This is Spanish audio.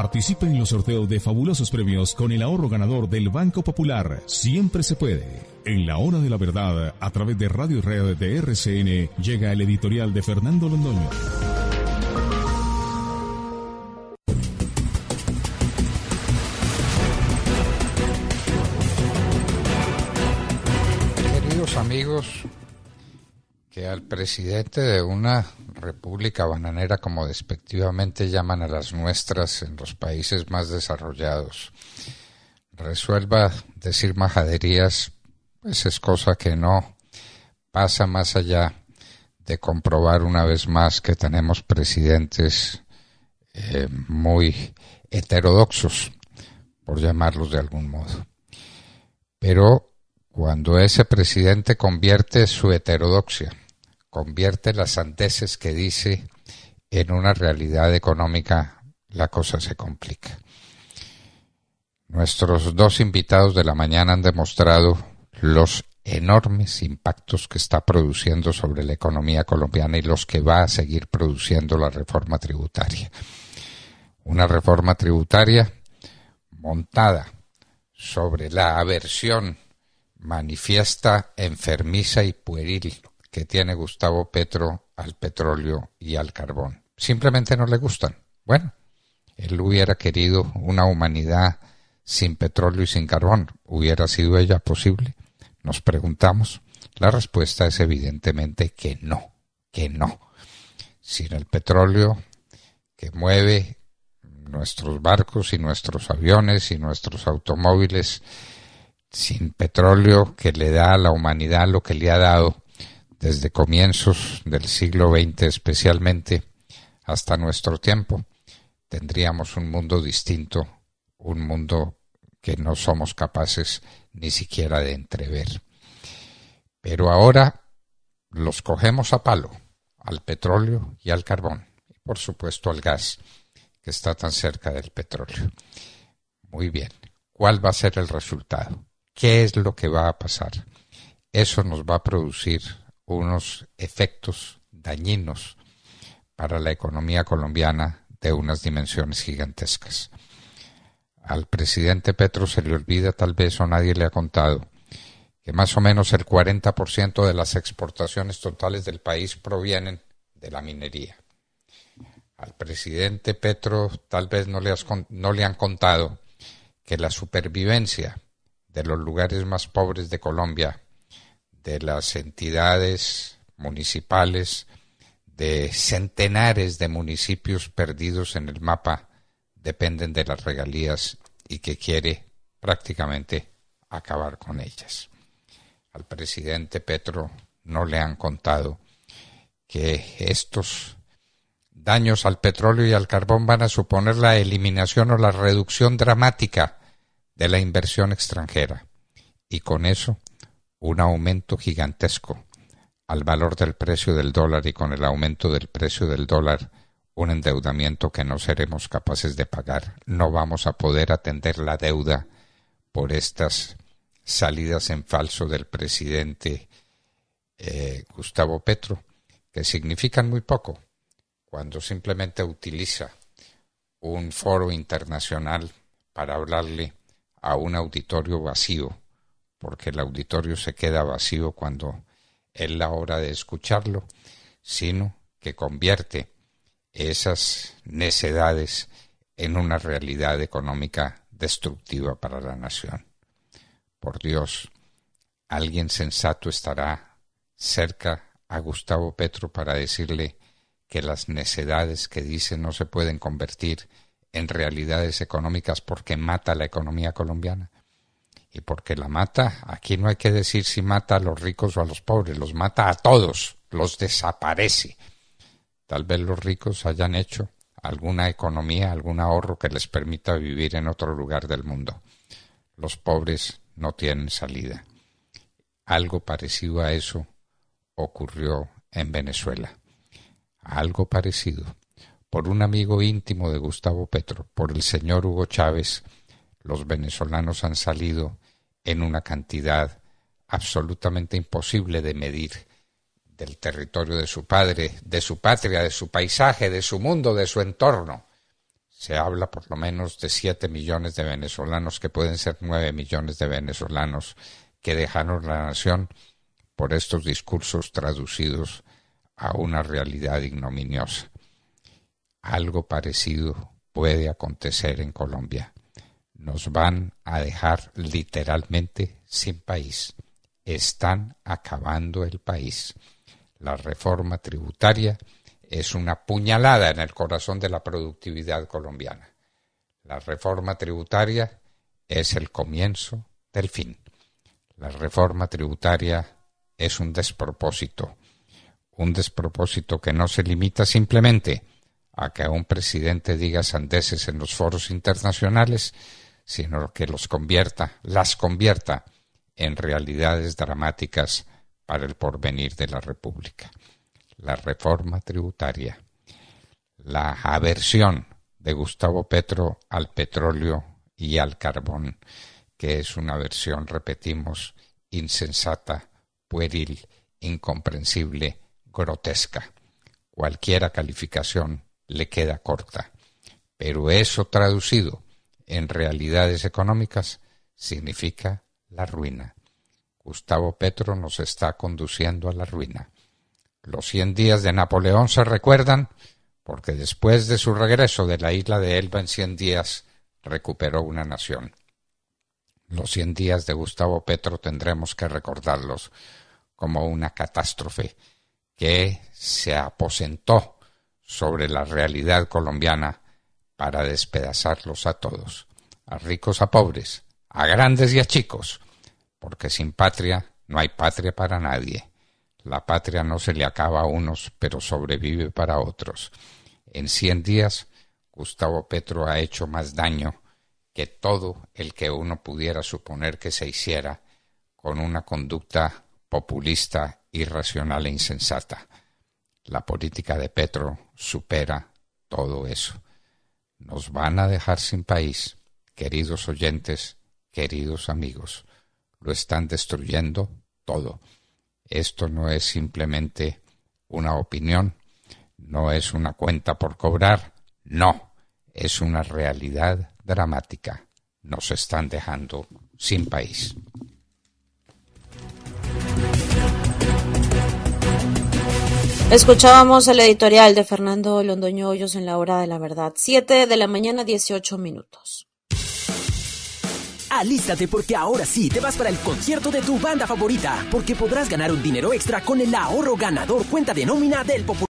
Participe en los sorteos de fabulosos premios con el ahorro ganador del Banco Popular. Siempre se puede. En la hora de la verdad, a través de Radio y Red de RCN, llega el editorial de Fernando Londoño. Queridos amigos, que al presidente de una República Bananera, como despectivamente llaman a las nuestras en los países más desarrollados, resuelva decir majaderías, pues es cosa que no pasa más allá de comprobar una vez más que tenemos presidentes eh, muy heterodoxos, por llamarlos de algún modo. Pero cuando ese presidente convierte su heterodoxia convierte las anteces que dice en una realidad económica, la cosa se complica. Nuestros dos invitados de la mañana han demostrado los enormes impactos que está produciendo sobre la economía colombiana y los que va a seguir produciendo la reforma tributaria. Una reforma tributaria montada sobre la aversión manifiesta, enfermiza y pueril que tiene Gustavo Petro al petróleo y al carbón. Simplemente no le gustan. Bueno, él hubiera querido una humanidad sin petróleo y sin carbón. ¿Hubiera sido ella posible? Nos preguntamos. La respuesta es evidentemente que no, que no. Sin el petróleo que mueve nuestros barcos y nuestros aviones y nuestros automóviles, sin petróleo que le da a la humanidad lo que le ha dado, desde comienzos del siglo XX especialmente hasta nuestro tiempo, tendríamos un mundo distinto, un mundo que no somos capaces ni siquiera de entrever. Pero ahora los cogemos a palo, al petróleo y al carbón, y por supuesto al gas, que está tan cerca del petróleo. Muy bien, ¿cuál va a ser el resultado? ¿Qué es lo que va a pasar? Eso nos va a producir unos efectos dañinos para la economía colombiana de unas dimensiones gigantescas. Al presidente Petro se le olvida, tal vez o nadie le ha contado, que más o menos el 40% de las exportaciones totales del país provienen de la minería. Al presidente Petro tal vez no le, no le han contado que la supervivencia de los lugares más pobres de Colombia de las entidades municipales de centenares de municipios perdidos en el mapa dependen de las regalías y que quiere prácticamente acabar con ellas. Al presidente Petro no le han contado que estos daños al petróleo y al carbón van a suponer la eliminación o la reducción dramática de la inversión extranjera. Y con eso un aumento gigantesco al valor del precio del dólar y con el aumento del precio del dólar un endeudamiento que no seremos capaces de pagar. No vamos a poder atender la deuda por estas salidas en falso del presidente eh, Gustavo Petro, que significan muy poco cuando simplemente utiliza un foro internacional para hablarle a un auditorio vacío porque el auditorio se queda vacío cuando es la hora de escucharlo, sino que convierte esas necedades en una realidad económica destructiva para la nación. Por Dios, alguien sensato estará cerca a Gustavo Petro para decirle que las necedades que dice no se pueden convertir en realidades económicas porque mata la economía colombiana y porque la mata, aquí no hay que decir si mata a los ricos o a los pobres, los mata a todos, los desaparece. Tal vez los ricos hayan hecho alguna economía, algún ahorro que les permita vivir en otro lugar del mundo. Los pobres no tienen salida. Algo parecido a eso ocurrió en Venezuela. Algo parecido. Por un amigo íntimo de Gustavo Petro, por el señor Hugo Chávez, los venezolanos han salido en una cantidad absolutamente imposible de medir del territorio de su padre, de su patria, de su paisaje, de su mundo, de su entorno. Se habla por lo menos de siete millones de venezolanos, que pueden ser nueve millones de venezolanos que dejaron la nación por estos discursos traducidos a una realidad ignominiosa. Algo parecido puede acontecer en Colombia nos van a dejar literalmente sin país. Están acabando el país. La reforma tributaria es una puñalada en el corazón de la productividad colombiana. La reforma tributaria es el comienzo del fin. La reforma tributaria es un despropósito, un despropósito que no se limita simplemente a que un presidente diga sandeces en los foros internacionales, sino que los convierta, las convierta en realidades dramáticas para el porvenir de la República. La reforma tributaria, la aversión de Gustavo Petro al petróleo y al carbón, que es una aversión, repetimos, insensata, pueril, incomprensible, grotesca. Cualquiera calificación le queda corta. Pero eso traducido en realidades económicas significa la ruina. Gustavo Petro nos está conduciendo a la ruina. Los 100 días de Napoleón se recuerdan porque después de su regreso de la isla de Elba en 100 días recuperó una nación. Los 100 días de Gustavo Petro tendremos que recordarlos como una catástrofe que se aposentó sobre la realidad colombiana para despedazarlos a todos, a ricos a pobres, a grandes y a chicos, porque sin patria no hay patria para nadie. La patria no se le acaba a unos, pero sobrevive para otros. En cien días, Gustavo Petro ha hecho más daño que todo el que uno pudiera suponer que se hiciera con una conducta populista, irracional e insensata. La política de Petro supera todo eso nos van a dejar sin país, queridos oyentes, queridos amigos. Lo están destruyendo todo. Esto no es simplemente una opinión, no es una cuenta por cobrar, no, es una realidad dramática. Nos están dejando sin país. Escuchábamos el editorial de Fernando Londoño Hoyos en la hora de la verdad. 7 de la mañana, 18 minutos. Alístate porque ahora sí te vas para el concierto de tu banda favorita, porque podrás ganar un dinero extra con el ahorro ganador cuenta de nómina del Popular.